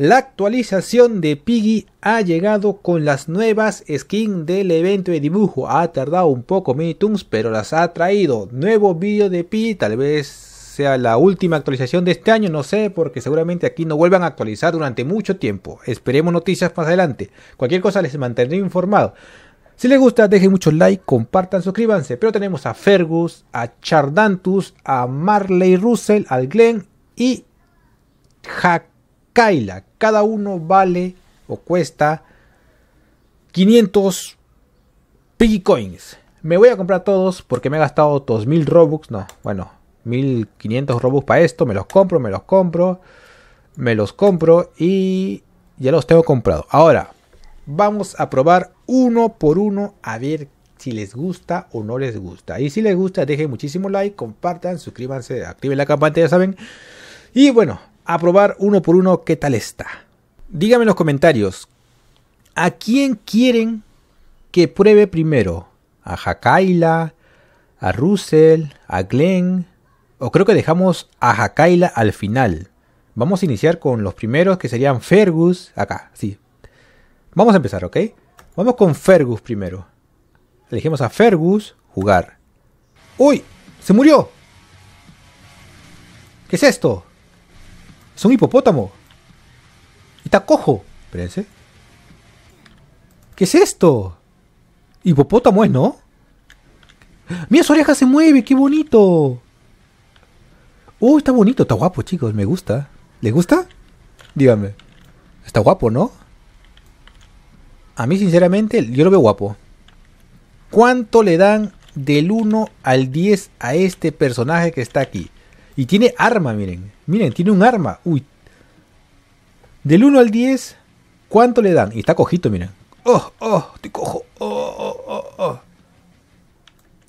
La actualización de Piggy ha llegado con las nuevas skins del evento de dibujo. Ha tardado un poco Minitoons, pero las ha traído. Nuevo vídeo de Piggy, tal vez sea la última actualización de este año, no sé, porque seguramente aquí no vuelvan a actualizar durante mucho tiempo. Esperemos noticias más adelante. Cualquier cosa les mantendré informado. Si les gusta, dejen mucho like, compartan, suscríbanse. Pero tenemos a Fergus, a Chardantus, a Marley Russell, al Glenn y Hakaila cada uno vale o cuesta 500 Piggy Coins. Me voy a comprar todos porque me he gastado 2000 Robux. No, bueno, 1500 Robux para esto. Me los compro, me los compro. Me los compro y ya los tengo comprado. Ahora, vamos a probar uno por uno a ver si les gusta o no les gusta. Y si les gusta, dejen muchísimo like, compartan, suscríbanse, activen la campanita ya saben. Y bueno, a probar uno por uno qué tal está. Díganme en los comentarios, ¿a quién quieren que pruebe primero? ¿A Hakaila? ¿A Russell? ¿A Glenn? O creo que dejamos a Hakaila al final. Vamos a iniciar con los primeros que serían Fergus. Acá, sí. Vamos a empezar, ¿ok? Vamos con Fergus primero. Elegimos a Fergus, jugar. ¡Uy! ¡Se murió! ¿Qué es esto? Es un hipopótamo. Está cojo. Espérense. ¿Qué es esto? Hipopótamo es, ¿no? Mira, su oreja se mueve, qué bonito. Oh, está bonito, está guapo, chicos, me gusta. ¿Le gusta? Díganme. Está guapo, ¿no? A mí, sinceramente, yo lo veo guapo. ¿Cuánto le dan del 1 al 10 a este personaje que está aquí? Y tiene arma, miren. Miren, tiene un arma. Uy. Del 1 al 10, ¿cuánto le dan? Y está cojito, miren. ¡Oh, oh! Te cojo. Oh, ¡Oh, oh, oh,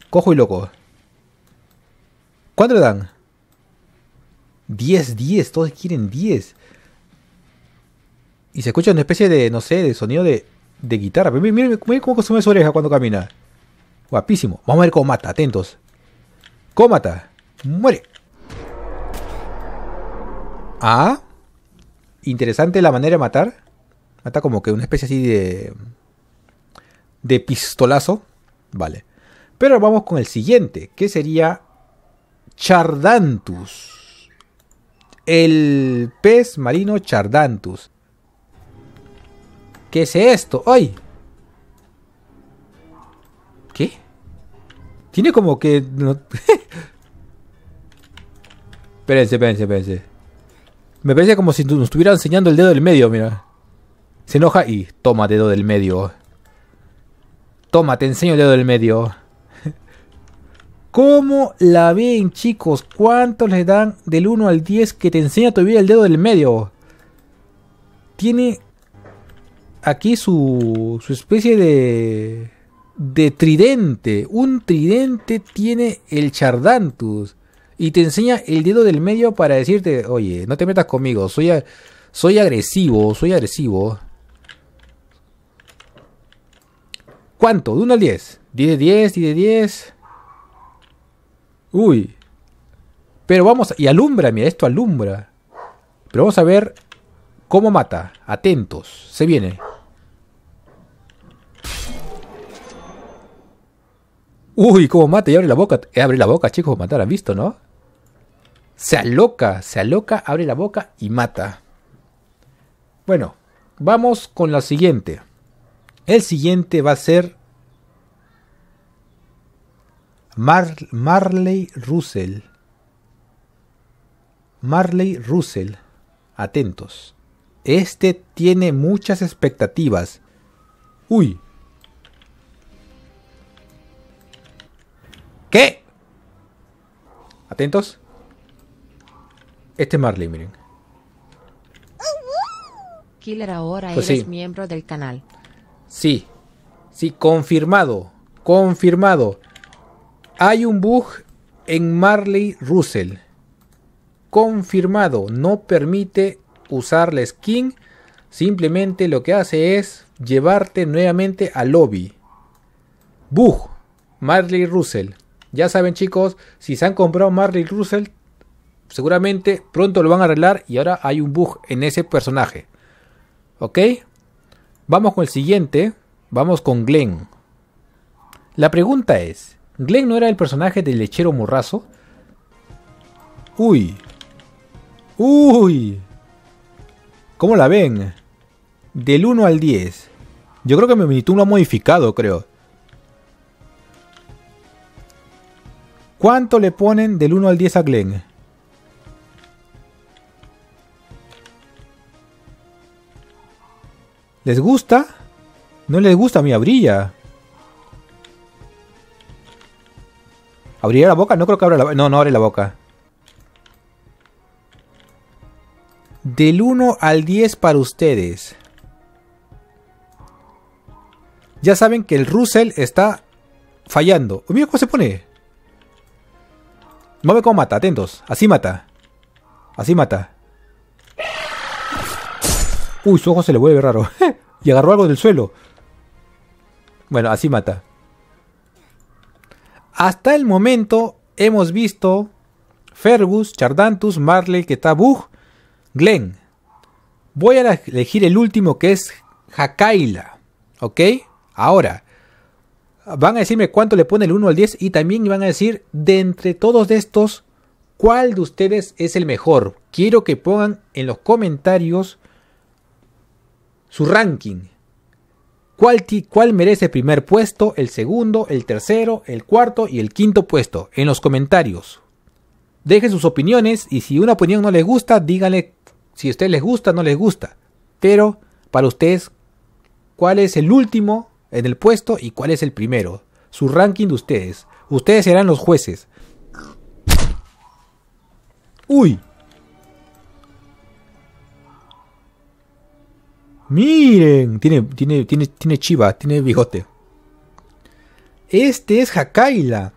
Cojo y loco. ¿Cuánto le dan? 10, 10. Todos quieren 10. Y se escucha una especie de, no sé, de sonido de, de guitarra. Pero miren, miren cómo consume su oreja cuando camina. Guapísimo. Vamos a ver cómo mata, atentos. ¿Cómo mata? Muere. Ah, interesante la manera de matar. Mata como que una especie así de. de pistolazo. Vale. Pero vamos con el siguiente, que sería Chardantus. El pez marino Chardantus. ¿Qué es esto? ¡Ay! ¿Qué? Tiene como que... espérense, espérense, espérense. Me parece como si nos estuviera enseñando el dedo del medio, mira. Se enoja y toma dedo del medio. Toma, te enseño el dedo del medio. ¿Cómo la ven, chicos? ¿Cuántos le dan del 1 al 10 que te enseña todavía el dedo del medio? Tiene aquí su, su especie de, de tridente. Un tridente tiene el Chardantus y te enseña el dedo del medio para decirte, oye, no te metas conmigo, soy, soy agresivo, soy agresivo. ¿Cuánto? De 1 al 10. 10 de 10, 10 de 10. Uy. Pero vamos, y alumbra, mira, esto alumbra. Pero vamos a ver cómo mata. Atentos, se viene. Uy, cómo mata y abre la boca. Eh, abre la boca, chicos, matar, ¿han visto, no? se aloca, se aloca, abre la boca y mata. Bueno, vamos con la siguiente. El siguiente va a ser Marley Russell. Marley Russell. Atentos. Este tiene muchas expectativas. Uy. ¿Qué? Atentos. Este es Marley, miren. Killer, ahora es pues miembro del canal. Sí, sí, confirmado, confirmado. Hay un bug en Marley Russell. Confirmado, no permite usar la skin. Simplemente lo que hace es llevarte nuevamente al lobby. Bug, Marley Russell. Ya saben chicos, si se han comprado Marley Russell, Seguramente pronto lo van a arreglar y ahora hay un bug en ese personaje. ¿Ok? Vamos con el siguiente. Vamos con Glenn. La pregunta es, ¿Glenn no era el personaje del lechero morrazo? Uy. Uy. ¿Cómo la ven? Del 1 al 10. Yo creo que mi Minitum lo ha modificado, creo. ¿Cuánto le ponen del 1 al 10 a Glenn? ¿Les gusta? No les gusta, mira, brilla. ¿Abrirá la boca? No creo que abra la boca. No, no abre la boca. Del 1 al 10 para ustedes. Ya saben que el Russell está fallando. mira cómo se pone. No ve cómo mata, atentos. Así mata. Así mata. Uy, su ojo se le vuelve raro. Y agarró algo del suelo. Bueno, así mata. Hasta el momento hemos visto Fergus, Chardantus, Marley, que está Bug, Glenn. Voy a elegir el último que es Hakaila. ¿Ok? Ahora, van a decirme cuánto le pone el 1 al 10 y también van a decir de entre todos estos, cuál de ustedes es el mejor. Quiero que pongan en los comentarios su ranking. ¿Cuál, ¿Cuál merece el primer puesto, el segundo, el tercero, el cuarto y el quinto puesto? En los comentarios. Dejen sus opiniones y si una opinión no les gusta, díganle si a ustedes les gusta o no les gusta. Pero para ustedes, ¿cuál es el último en el puesto y cuál es el primero? Su ranking de ustedes. Ustedes serán los jueces. Uy. Miren, tiene, tiene, tiene, chiva, tiene bigote. Este es Hakaila.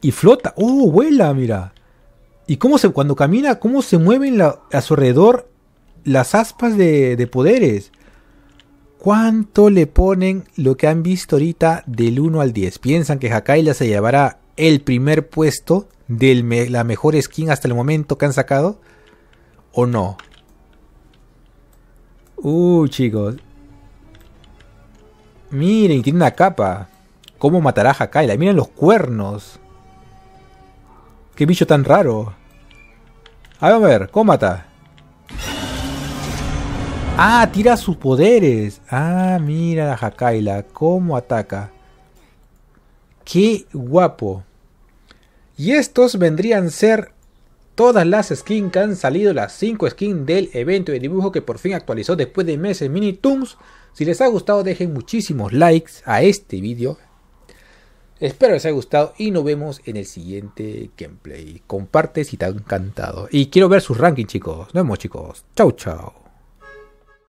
Y flota. Oh, vuela, mira. Y cómo se, cuando camina, cómo se mueven a su alrededor las aspas de, poderes. ¿Cuánto le ponen lo que han visto ahorita del 1 al 10? ¿Piensan que Hakaila se llevará el primer puesto de la mejor skin hasta el momento que han sacado? ¿O no? Uh, chicos. Miren, tiene una capa. ¿Cómo matará a Hakaila? Miren los cuernos. Qué bicho tan raro. A ver, ¿cómo mata? Ah, tira sus poderes. Ah, mira a Hakaila. ¿Cómo ataca? Qué guapo. Y estos vendrían a ser todas las skins que han salido, las 5 skins del evento de dibujo que por fin actualizó después de meses Mini Toons. Si les ha gustado dejen muchísimos likes a este vídeo. Espero les haya gustado y nos vemos en el siguiente gameplay. Comparte si te ha encantado. Y quiero ver sus rankings chicos. Nos vemos chicos. Chau chao